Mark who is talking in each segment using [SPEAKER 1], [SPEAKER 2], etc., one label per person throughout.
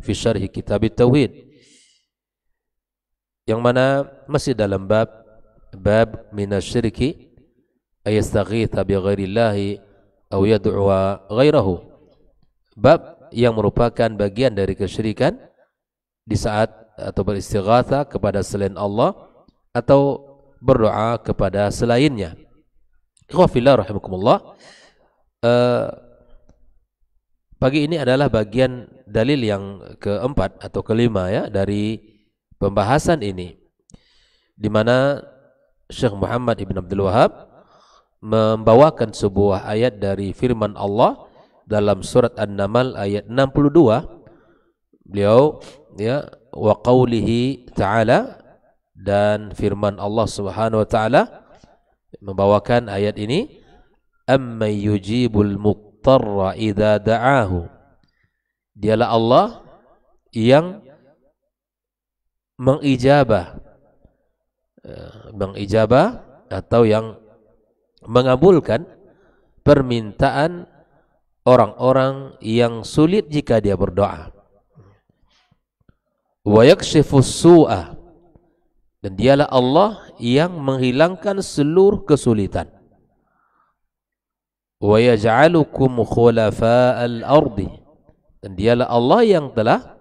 [SPEAKER 1] fi syarhi kitab tauhid yang mana masih dalam bab bab minasyirki ayastaghitha bi ghairillahi aw yad'a ghairahu bab yang merupakan bagian dari kesyirikan di saat atau beristighatha kepada selain Allah atau berdoa kepada selainnya. Ikhwafillah rahimakumullah. Uh, Pagi ini adalah bagian dalil yang keempat atau kelima ya dari pembahasan ini di mana Syekh Muhammad Ibn Abdul Wahab membawakan sebuah ayat dari firman Allah dalam surat An-Naml ayat 62 beliau ya wa qawlihi ta'ala dan firman Allah Subhanahu wa taala membawakan ayat ini amma yujibul muq al da'ahu. Dialah Allah yang mengijabah eh, mengijabah atau yang mengabulkan permintaan orang-orang yang sulit jika dia berdoa. Wa yakshifu dan dialah Allah yang menghilangkan seluruh kesulitan wa yaj'alukum khulafa'al dan dialah Allah yang telah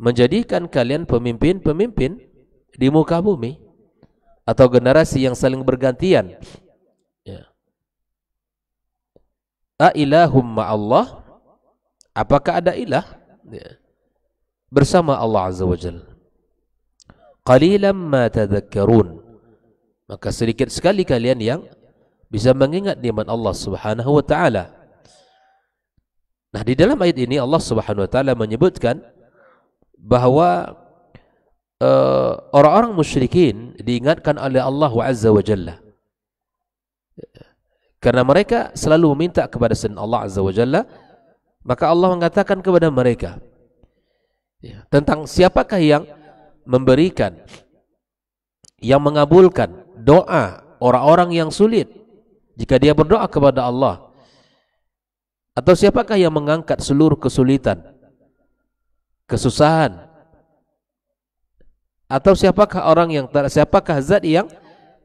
[SPEAKER 1] menjadikan kalian pemimpin-pemimpin di muka bumi atau generasi yang saling bergantian ya. Allah apakah ada ilah ya. bersama Allah Azza wa ma tadhakkarun maka sedikit sekali kalian yang bisa mengingat nikmat Allah Subhanahu wa taala. Nah, di dalam ayat ini Allah Subhanahu wa taala menyebutkan bahwa eh, orang-orang musyrikin diingatkan oleh Allah Azza wa Jalla. Karena mereka selalu meminta kepada selain Allah Azza wa Jalla, maka Allah mengatakan kepada mereka ya, tentang siapakah yang memberikan yang mengabulkan doa orang-orang yang sulit jika dia berdoa kepada Allah atau siapakah yang mengangkat seluruh kesulitan kesusahan atau siapakah orang yang siapakah zat yang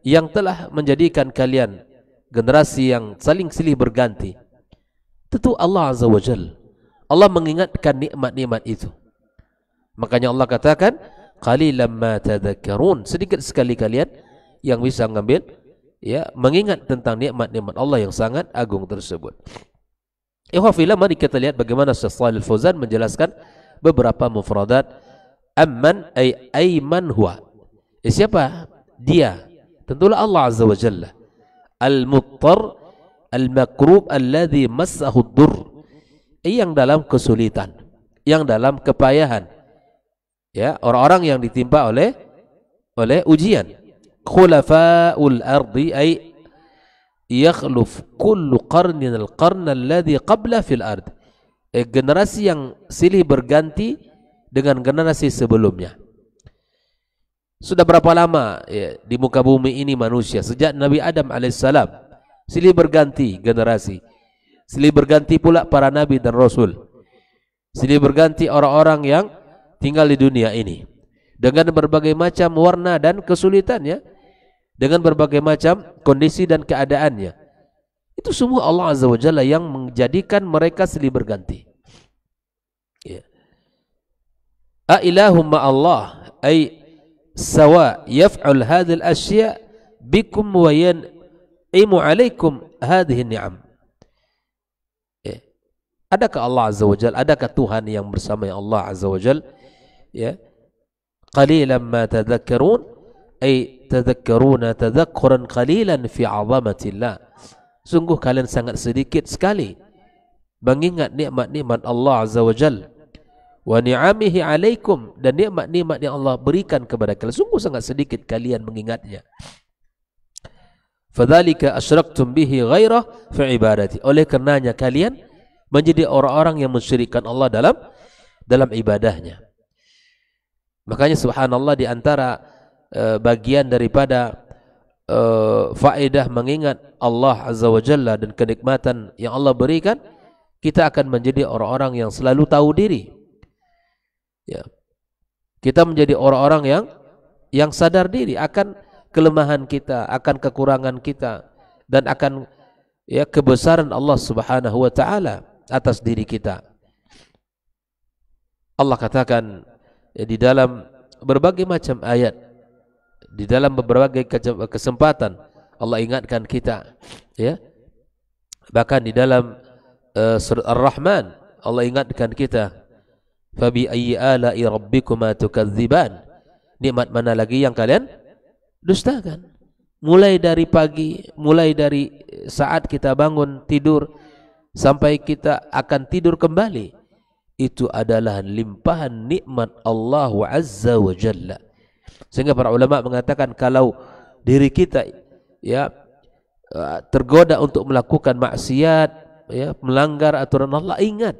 [SPEAKER 1] yang telah menjadikan kalian generasi yang saling silih berganti tentu Allah azza wajal Allah mengingatkan nikmat-nikmat itu makanya Allah katakan qalilamma tadhakkarun sedikit sekali kalian yang bisa mengambil ya mengingat tentang nikmat-nikmat Allah yang sangat agung tersebut. Ikhwafillah mari kita lihat bagaimana Syekh Shalih Fauzan menjelaskan beberapa mufradat amman ay ayman huwa. Eh, siapa? Dia. Tentulah Allah Azza wa Jalla. Al-muttar al-makrub alladhi massahu dur. Eh, yang dalam kesulitan, yang dalam kepayahan. Ya, orang-orang yang ditimpa oleh oleh ujian khulafa'ul ardi ay yakhluf kullu qarnin al-qarn alladhi qabla fil ard generasi yang silih berganti dengan generasi sebelumnya sudah berapa lama ya, di muka bumi ini manusia sejak Nabi Adam alaihissalam silih berganti generasi silih berganti pula para nabi dan rasul silih berganti orang-orang yang tinggal di dunia ini dengan berbagai macam warna dan kesulitan ya dengan berbagai macam kondisi dan keadaannya. Itu semua Allah Azza wa Jalla yang menjadikan mereka silih berganti. Ya. Ailahum Allah ay sawa yaf'al hadhil asya bikum wa yan'imu alaikum hadhihi ni'am. Ya. Adakah Allah Azza wa Jalla, adakah Tuhan yang bersama Allah Azza wa Jalla? Ya. Qalilan ma tadhakkarun ay tadhakkaruna tadhakkuran qalilan fi azamatillah sungguh kalian sangat sedikit sekali mengingat nikmat-nikmat Allah azza wa wa ni'amihi alaikum dan nikmat-nikmat yang Allah berikan kepada kalian sungguh sangat sedikit kalian mengingatnya fadzalika asyraktum bihi ghairah fi ibadati oleh karenanya kalian menjadi orang-orang yang mensyirikkan Allah dalam dalam ibadahnya makanya subhanallah di antara Eh, bagian daripada e, faedah mengingat Allah Azza wa Jalla dan kenikmatan yang Allah berikan kita akan menjadi orang-orang yang selalu tahu diri ya kita menjadi orang-orang yang yang sadar diri akan kelemahan kita akan kekurangan kita dan akan ya kebesaran Allah Subhanahu wa taala atas diri kita Allah katakan ya, di dalam berbagai macam ayat di dalam berbagai kesempatan Allah ingatkan kita ya bahkan di dalam uh, surat Ar-Rahman Allah ingatkan kita fabi ayyi ala'i rabbikuma tukadziban nikmat mana lagi yang kalian dustakan mulai dari pagi mulai dari saat kita bangun tidur sampai kita akan tidur kembali itu adalah limpahan nikmat Allah Azza wa Jalla Sehingga para ulama mengatakan kalau diri kita ya eh, tergoda untuk melakukan maksiat ya melanggar aturan Allah ingat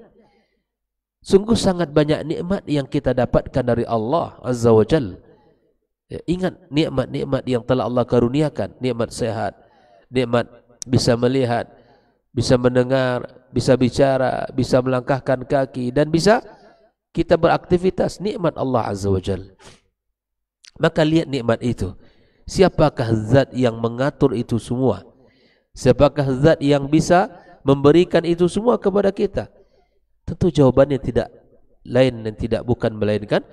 [SPEAKER 1] sungguh sangat banyak nikmat yang kita dapatkan dari Allah Azza wa Jal ya, ingat nikmat-nikmat yang telah Allah karuniakan nikmat sehat nikmat bisa melihat bisa mendengar bisa bicara bisa melangkahkan kaki dan bisa kita beraktivitas nikmat Allah Azza wa Jalla Maka lihat nikmat itu. Siapakah zat yang mengatur itu semua? Siapakah zat yang bisa memberikan itu semua kepada kita? Tentu jawabannya tidak lain dan tidak bukan melainkan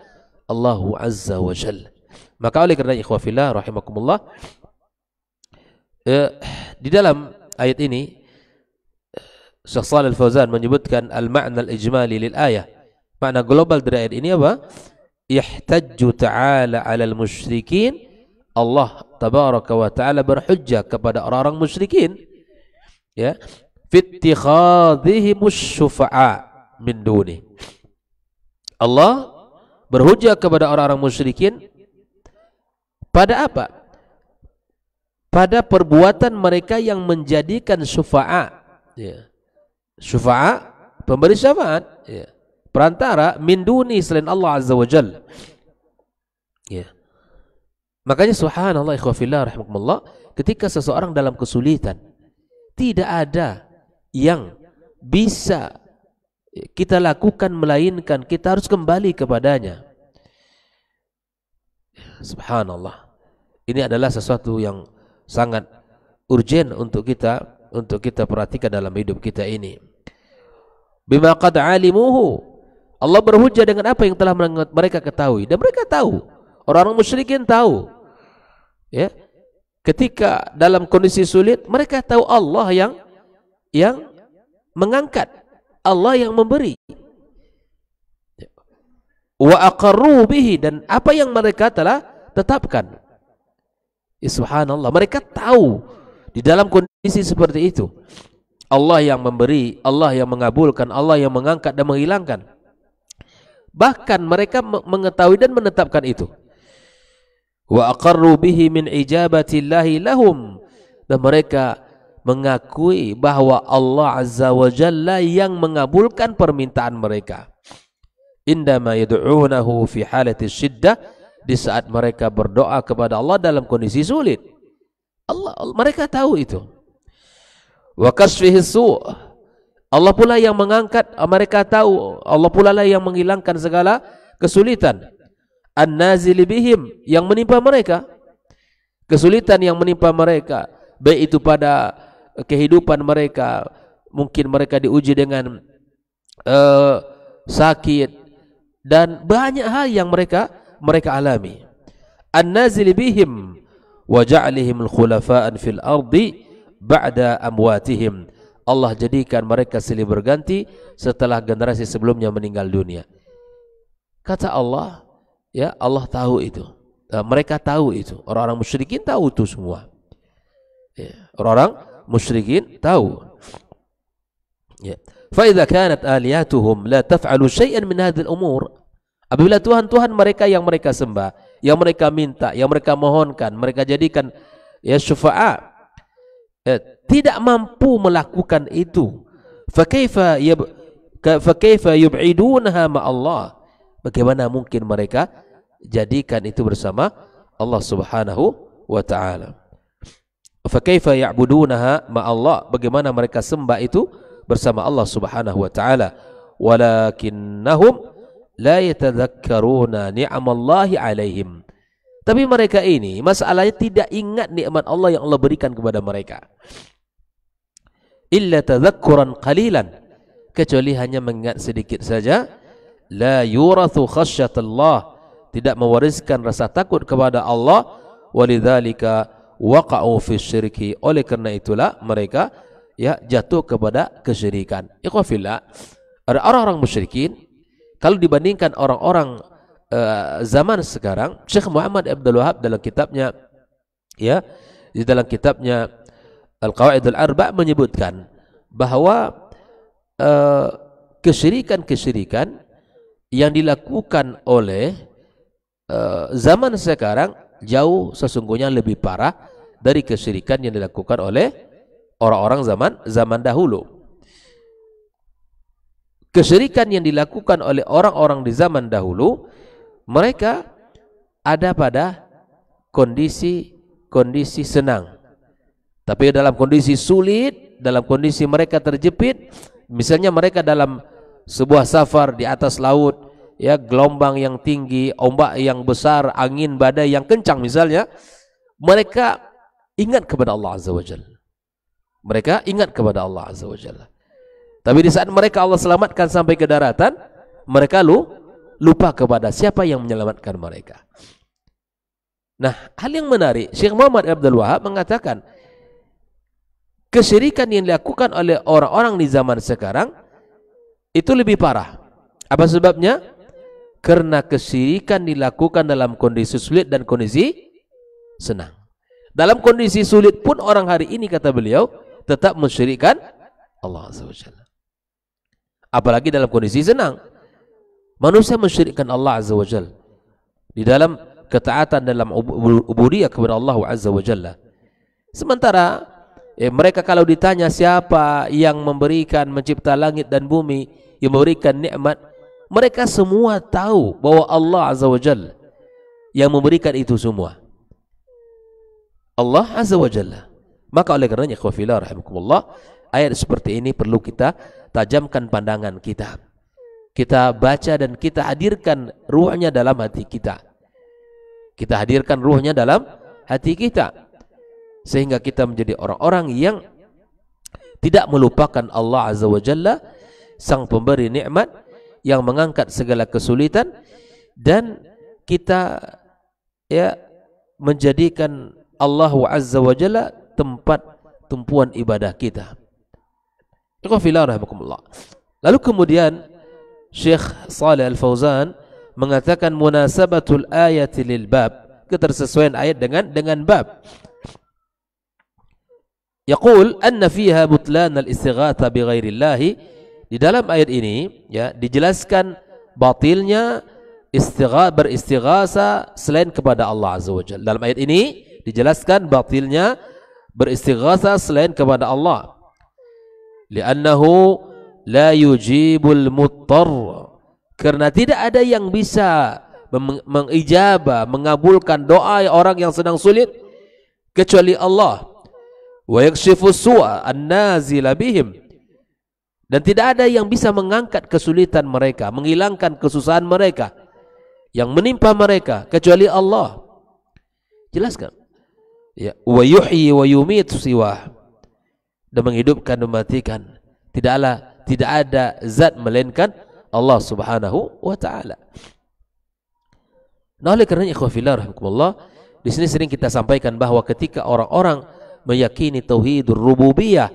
[SPEAKER 1] Allahu Azza wa Jalla. Maka oleh kerana ikhwafillah rahimakumullah eh, di dalam ayat ini eh, Syekh Salih Al-Fauzan menyebutkan al-ma'na al-ijmali lil ayah. Makna global dari ayat ini apa? ihtajju ta'ala alal musyrikin Allah tabaraka wa ta'ala berhujjah kepada orang-orang musyrikin ya fittikhadhihimus syufa'a min duni Allah berhujjah kepada orang-orang musyrikin pada apa? Pada perbuatan mereka yang menjadikan syufa'a ya. Syufa'a pemberi syafaat ya perantara min duni selain Allah azza wa jalla ya yeah. Makanya subhanallah ikhwafillah rahimakumullah ketika seseorang dalam kesulitan tidak ada yang bisa kita lakukan melainkan kita harus kembali kepadanya. Subhanallah. Ini adalah sesuatu yang sangat urgent untuk kita untuk kita perhatikan dalam hidup kita ini. Bima qad alimuhu Allah berhujjah dengan apa yang telah mereka ketahui dan mereka tahu orang-orang musyrikin tahu ya ketika dalam kondisi sulit mereka tahu Allah yang yang mengangkat Allah yang memberi wa aqarru bihi dan apa yang mereka telah tetapkan ya, subhanallah mereka tahu di dalam kondisi seperti itu Allah yang memberi Allah yang mengabulkan Allah yang mengangkat dan menghilangkan Bahkan mereka mengetahui dan menetapkan itu. Wa aqarru bihi min ijabatillahi lahum. Dan mereka mengakui bahwa Allah Azza wa Jalla yang mengabulkan permintaan mereka. Indama yad'unahu fi halati syiddah di saat mereka berdoa kepada Allah dalam kondisi sulit. Allah mereka tahu itu. Wa kasfihi su' Allah pula yang mengangkat ah, mereka tahu Allah pula lah yang menghilangkan segala kesulitan an nazili bihim yang menimpa mereka kesulitan yang menimpa mereka baik itu pada eh, kehidupan mereka mungkin mereka diuji dengan uh, sakit dan banyak hal yang mereka mereka alami an nazili bihim waja'alihim al-khulafa'an fil ardi ba'da amwatihim Allah jadikan mereka silih berganti setelah generasi sebelumnya meninggal dunia. Kata Allah, ya Allah tahu itu. Eh, mereka tahu itu. Orang-orang musyrikin tahu itu semua. Ya, orang-orang musyrikin tahu. Ya. فإذا كانت آلياتهم لا تفعل شيئا من هذه الأمور apabila Tuhan-Tuhan mereka yang mereka sembah yang mereka minta, yang mereka mohonkan mereka jadikan ya syufa'a ya, tidak mampu melakukan itu fakaifa yub'idunaha ma Allah bagaimana mungkin mereka jadikan itu bersama Allah Subhanahu wa taala fakaifa ya'budunaha ma Allah bagaimana mereka sembah itu bersama Allah Subhanahu wa taala walakinnahum la yatadhakkaruna ni'amallahi alaihim tapi mereka ini masalahnya tidak ingat nikmat Allah yang Allah berikan kepada mereka illa tadhakkuran qalilan kecuali hanya mengingat sedikit saja la yurathu khasyatallah tidak mewariskan rasa takut kepada Allah walidzalika waqa'u fi syirki oleh karena itulah mereka ya jatuh kepada kesyirikan ikhwafillah ada orang-orang musyrikin kalau dibandingkan orang-orang uh, zaman sekarang Syekh Muhammad Abdul Wahab dalam kitabnya ya di dalam kitabnya Al-Qawaidul Arba menyebutkan bahwa eh, kesyirikan-kesyirikan yang dilakukan oleh eh, zaman sekarang jauh sesungguhnya lebih parah dari kesyirikan yang dilakukan oleh orang-orang zaman zaman dahulu. Kesyirikan yang dilakukan oleh orang-orang di zaman dahulu mereka ada pada kondisi kondisi senang tapi dalam kondisi sulit, dalam kondisi mereka terjepit, misalnya mereka dalam sebuah safar di atas laut, ya gelombang yang tinggi, ombak yang besar, angin badai yang kencang misalnya, mereka ingat kepada Allah Azza Wajalla. Mereka ingat kepada Allah Azza Wajalla. Tapi di saat mereka Allah selamatkan sampai ke daratan, mereka lu lupa kepada siapa yang menyelamatkan mereka. Nah, hal yang menarik, Syekh Muhammad Abdul Wahab mengatakan, kesyirikan yang dilakukan oleh orang-orang di zaman sekarang itu lebih parah. Apa sebabnya? Karena kesyirikan dilakukan dalam kondisi sulit dan kondisi senang. Dalam kondisi sulit pun orang hari ini kata beliau tetap mensyirikan Allah Azza wa Jalla. Apalagi dalam kondisi senang. Manusia mensyirikan Allah Azza wa Jalla. Di dalam ketaatan dalam ubudiyah kepada Allah Azza wa Jalla. Sementara Eh, mereka kalau ditanya siapa yang memberikan mencipta langit dan bumi, yang memberikan nikmat, mereka semua tahu bahwa Allah Azza wa Jalla yang memberikan itu semua. Allah Azza wa Jalla. Maka oleh karenanya khawfilah rahimakumullah, ayat seperti ini perlu kita tajamkan pandangan kita. Kita baca dan kita hadirkan ruhnya dalam hati kita. Kita hadirkan ruhnya dalam hati kita sehingga kita menjadi orang-orang yang tidak melupakan Allah Azza wa Jalla sang pemberi nikmat yang mengangkat segala kesulitan dan kita ya menjadikan Allah Azza wa Jalla tempat tumpuan ibadah kita. Ikhwafillah rahimakumullah. Lalu kemudian Syekh Saleh Al-Fauzan mengatakan munasabatul ayati lil bab ketersesuaian ayat dengan dengan bab. Yaqul anna fiha butlan al-istighatha bighairillahi di dalam ayat ini ya dijelaskan batilnya istigha beristighasa selain kepada Allah Azza Wajalla. Dalam ayat ini dijelaskan batilnya beristighasa selain kepada Allah. Li'annahu la yujibul muttar. Karena tidak ada yang bisa mengijabah, mengabulkan doa orang yang sedang sulit kecuali Allah wa yakshifu su'a annazila bihim dan tidak ada yang bisa mengangkat kesulitan mereka, menghilangkan kesusahan mereka yang menimpa mereka kecuali Allah. Jelaskan. Ya, wa yuhyi wa yumit siwa. Dan menghidupkan dan mematikan. Tidaklah tidak ada zat melainkan Allah Subhanahu wa taala. Nah, oleh kerana ikhwah fillah rahimakumullah, di sini sering kita sampaikan bahawa ketika orang-orang meyakini tauhidur rububiyah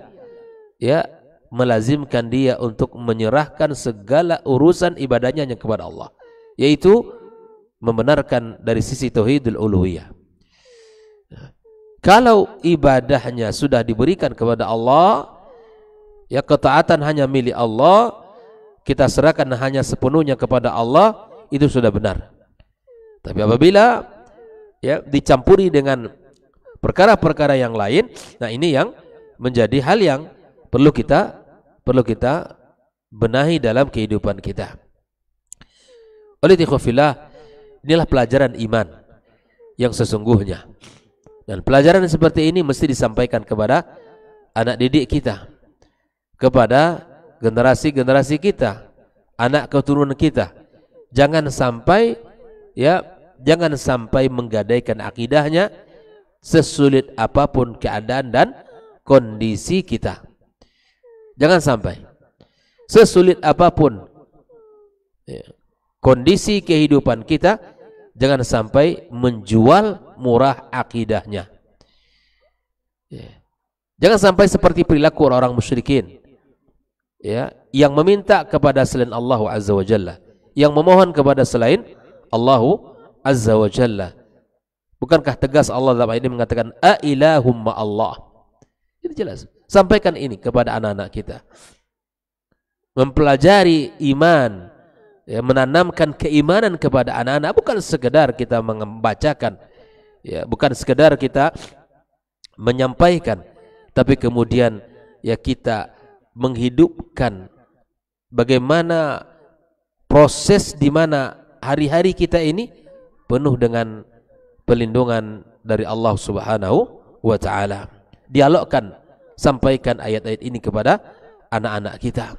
[SPEAKER 1] ya melazimkan dia untuk menyerahkan segala urusan ibadahnya hanya kepada Allah yaitu membenarkan dari sisi tauhidul uluhiyah kalau ibadahnya sudah diberikan kepada Allah ya ketaatan hanya milik Allah kita serahkan hanya sepenuhnya kepada Allah itu sudah benar tapi apabila ya dicampuri dengan perkara-perkara yang lain. Nah, ini yang menjadi hal yang perlu kita perlu kita benahi dalam kehidupan kita. Oleh ikhwafillah, inilah pelajaran iman yang sesungguhnya. Dan pelajaran seperti ini mesti disampaikan kepada anak didik kita, kepada generasi-generasi kita, anak keturunan kita. Jangan sampai ya, jangan sampai menggadaikan akidahnya, sesulit apapun keadaan dan kondisi kita. Jangan sampai sesulit apapun ya, kondisi kehidupan kita jangan sampai menjual murah akidahnya. Ya. Jangan sampai seperti perilaku orang-orang musyrikin. Ya, yang meminta kepada selain Allah Azza wa Jalla, yang memohon kepada selain Allah Azza wa Jalla. Bukankah tegas Allah dalam ayat ini mengatakan ailahumma Allah. Itu jelas. Sampaikan ini kepada anak-anak kita. Mempelajari iman, ya, menanamkan keimanan kepada anak-anak bukan sekedar kita membacakan, ya, bukan sekedar kita menyampaikan, tapi kemudian ya kita menghidupkan bagaimana proses di mana hari-hari kita ini penuh dengan pelindungan dari Allah Subhanahu wa taala. Dialogkan, sampaikan ayat-ayat ini kepada anak-anak kita.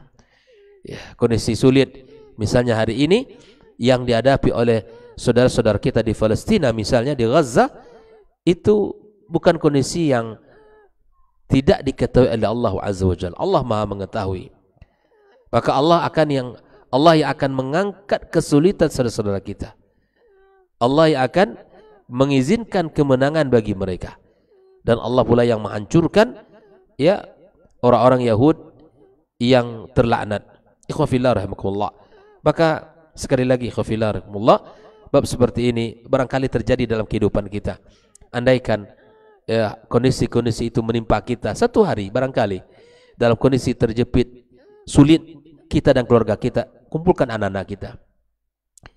[SPEAKER 1] Ya, kondisi sulit misalnya hari ini yang dihadapi oleh saudara-saudara kita di Palestina misalnya di Gaza itu bukan kondisi yang tidak diketahui oleh Allah Azza wa Jalla. Allah Maha mengetahui. Maka Allah akan yang Allah yang akan mengangkat kesulitan saudara-saudara kita. Allah yang akan mengizinkan kemenangan bagi mereka dan Allah pula yang menghancurkan ya orang-orang Yahud yang terlaknat ikhwafillah maka sekali lagi ikhwafillah bab seperti ini barangkali terjadi dalam kehidupan kita andaikan ya, kondisi-kondisi itu menimpa kita satu hari barangkali dalam kondisi terjepit sulit kita dan keluarga kita kumpulkan anak-anak kita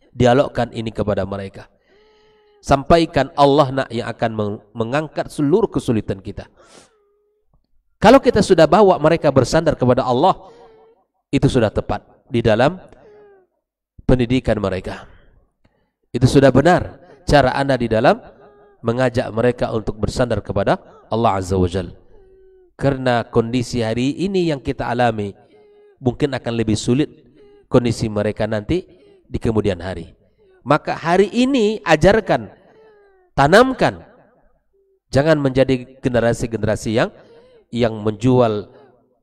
[SPEAKER 1] dialogkan ini kepada mereka Sampaikan Allah nak yang akan mengangkat seluruh kesulitan kita. Kalau kita sudah bawa mereka bersandar kepada Allah, itu sudah tepat di dalam pendidikan mereka. Itu sudah benar cara Anda di dalam mengajak mereka untuk bersandar kepada Allah Azza wa Jal. Karena kondisi hari ini yang kita alami mungkin akan lebih sulit kondisi mereka nanti di kemudian hari. Maka hari ini ajarkan, tanamkan. Jangan menjadi generasi-generasi yang yang menjual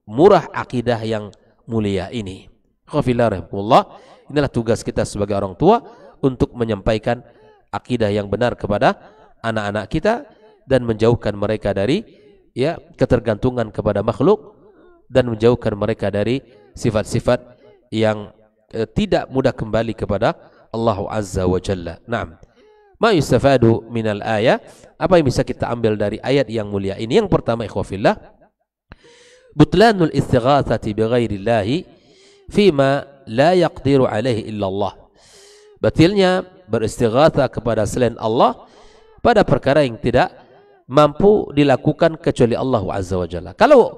[SPEAKER 1] murah akidah yang mulia ini. Khafillah Inilah tugas kita sebagai orang tua untuk menyampaikan akidah yang benar kepada anak-anak kita dan menjauhkan mereka dari ya ketergantungan kepada makhluk dan menjauhkan mereka dari sifat-sifat yang eh, tidak mudah kembali kepada Allah Azza wa Jalla. Naam. Ma yustafadu minal ayat. Apa yang bisa kita ambil dari ayat yang mulia ini? Yang pertama ikhwafillah. Butlanul istighathati bighairillahi fima la yaqdiru alaihi illallah. Batilnya beristighatha kepada selain Allah pada perkara yang tidak mampu dilakukan kecuali Allah Azza wa Jalla. Kalau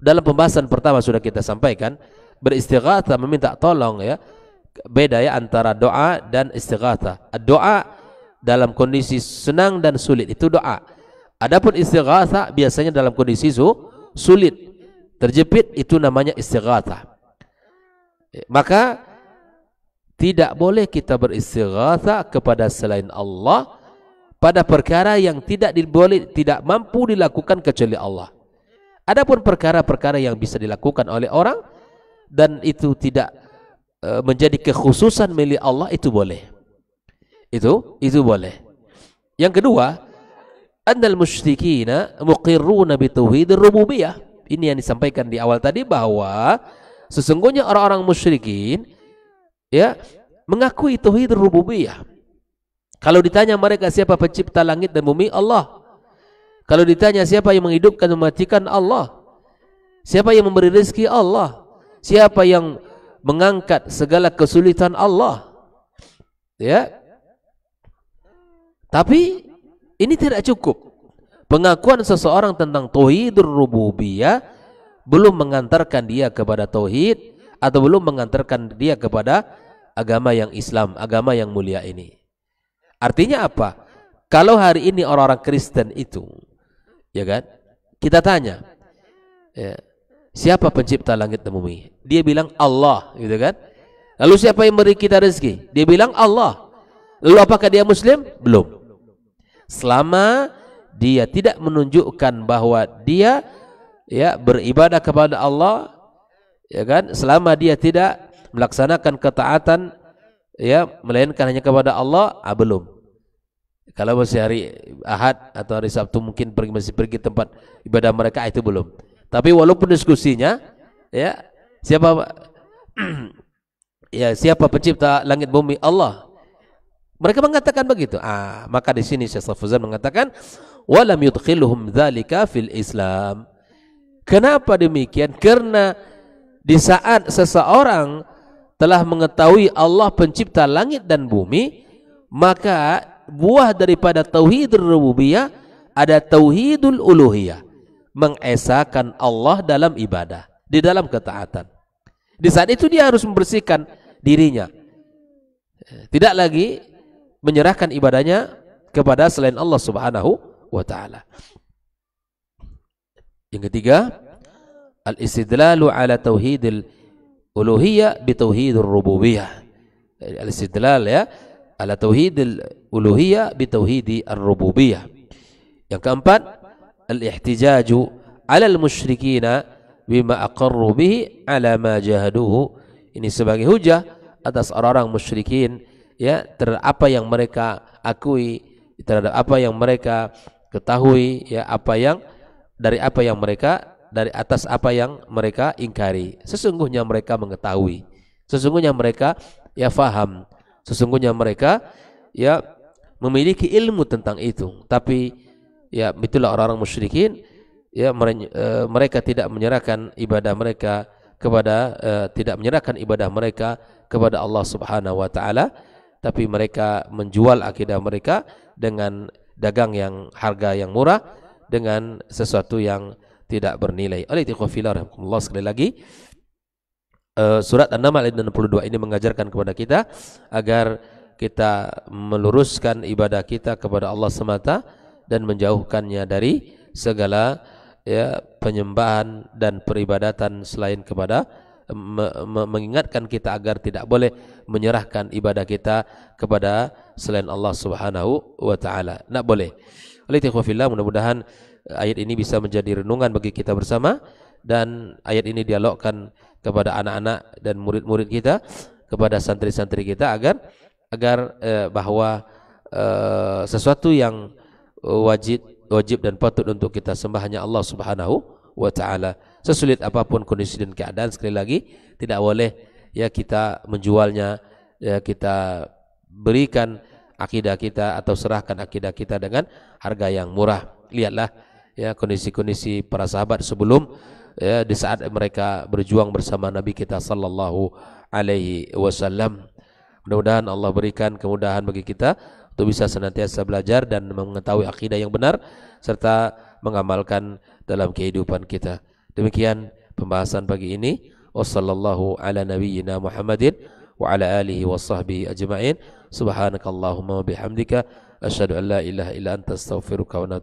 [SPEAKER 1] dalam pembahasan pertama sudah kita sampaikan beristighatha meminta tolong ya beda ya antara doa dan istighatha. Doa dalam kondisi senang dan sulit itu doa. Adapun istighatha biasanya dalam kondisi su, sulit, terjepit itu namanya istighatha. Maka tidak boleh kita beristighatha kepada selain Allah pada perkara yang tidak diboleh tidak mampu dilakukan kecuali Allah. Adapun perkara-perkara yang bisa dilakukan oleh orang dan itu tidak Eh, menjadi kekhususan milik Allah itu boleh. Itu itu boleh. Yang kedua, annal musyrikina muqirruna bi tauhidir rububiyah. Ini yang disampaikan di awal tadi bahwa sesungguhnya orang-orang musyrikin ya mengakui tauhid rububiyah. Kalau ditanya mereka siapa pencipta langit dan bumi? Allah. Kalau ditanya siapa yang menghidupkan dan mematikan? Allah. Siapa yang memberi rezeki? Allah. Siapa yang mengangkat segala kesulitan Allah. Ya. Tapi ini tidak cukup. Pengakuan seseorang tentang tauhidur rububiyah belum mengantarkan dia kepada tauhid atau belum mengantarkan dia kepada agama yang Islam, agama yang mulia ini. Artinya apa? Kalau hari ini orang-orang Kristen itu, ya kan? Kita tanya, ya, Siapa pencipta langit dan bumi? Dia bilang Allah, gitu kan? Lalu siapa yang beri kita rezeki? Dia bilang Allah. Lalu apakah dia muslim? Belum. Selama dia tidak menunjukkan bahwa dia ya beribadah kepada Allah, ya kan? Selama dia tidak melaksanakan ketaatan ya melainkan hanya kepada Allah, ah, belum. Kalau masih hari Ahad atau hari Sabtu mungkin pergi masih pergi tempat ibadah mereka ah, itu belum. Tapi walaupun diskusinya ya siapa ya siapa pencipta langit bumi Allah. Mereka mengatakan begitu. Ah, maka di sini Syekh Fauzan mengatakan walam yudkhiluhum dzalika fil Islam. Kenapa demikian? Karena di saat seseorang telah mengetahui Allah pencipta langit dan bumi, maka buah daripada tauhidur rububiyah ada tauhidul uluhiyah mengesakan Allah dalam ibadah, di dalam ketaatan. Di saat itu dia harus membersihkan dirinya. Tidak lagi menyerahkan ibadahnya kepada selain Allah Subhanahu wa taala. Yang ketiga, al-istidlalu ala tauhidil uluhiyah bi tauhidir rububiyah. Al-istidlal ya ala tauhidil uluhiyah bi tauhidi rububiyah Yang keempat, al-ihtijaju 'ala al-musyrikina bima aqarru bihi 'ala ma jahaduhu. Ini sebagai hujah atas orang-orang musyrikin ya terhadap apa yang mereka akui, terhadap apa yang mereka ketahui, ya apa yang dari apa yang mereka dari atas apa yang mereka ingkari. Sesungguhnya mereka mengetahui. Sesungguhnya mereka ya faham. Sesungguhnya mereka ya memiliki ilmu tentang itu, tapi ya itulah orang-orang musyrikin ya e, mereka tidak menyerahkan ibadah mereka kepada uh, tidak menyerahkan ibadah mereka kepada Allah Subhanahu wa taala tapi mereka menjual akidah mereka dengan dagang yang harga yang murah dengan sesuatu yang tidak bernilai. Oleh itu rahimakumullah sekali lagi uh, surat An-Naml 62 ini mengajarkan kepada kita agar kita meluruskan ibadah kita kepada Allah semata dan menjauhkannya dari segala ya penyembahan dan peribadatan selain kepada me, me, mengingatkan kita agar tidak boleh menyerahkan ibadah kita kepada selain Allah Subhanahu wa taala. Tidak boleh. Oleh mudah-mudahan ayat ini bisa menjadi renungan bagi kita bersama dan ayat ini dialogkan kepada anak-anak dan murid-murid kita kepada santri-santri kita agar agar eh, bahwa eh, sesuatu yang Eh, wajib wajib dan patut untuk kita sembah hanya Allah Subhanahu wa taala. Sesulit apapun kondisi dan keadaan sekali lagi tidak boleh ya kita menjualnya ya kita berikan akidah kita atau serahkan akidah kita dengan harga yang murah. Lihatlah ya kondisi-kondisi para sahabat sebelum ya di saat mereka berjuang bersama Nabi kita sallallahu alaihi wasallam. Mudah-mudahan Allah berikan kemudahan bagi kita untuk bisa senantiasa belajar dan mengetahui akidah yang benar serta mengamalkan dalam kehidupan kita. Demikian pembahasan pagi ini. Wassallallahu ala nabiyyina Muhammadin wa ala alihi wa sahbihi ajma'in. Subhanakallahumma bihamdika an la ilaha illa anta astaghfiruka wa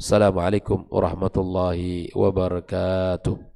[SPEAKER 1] Assalamualaikum warahmatullahi wabarakatuh.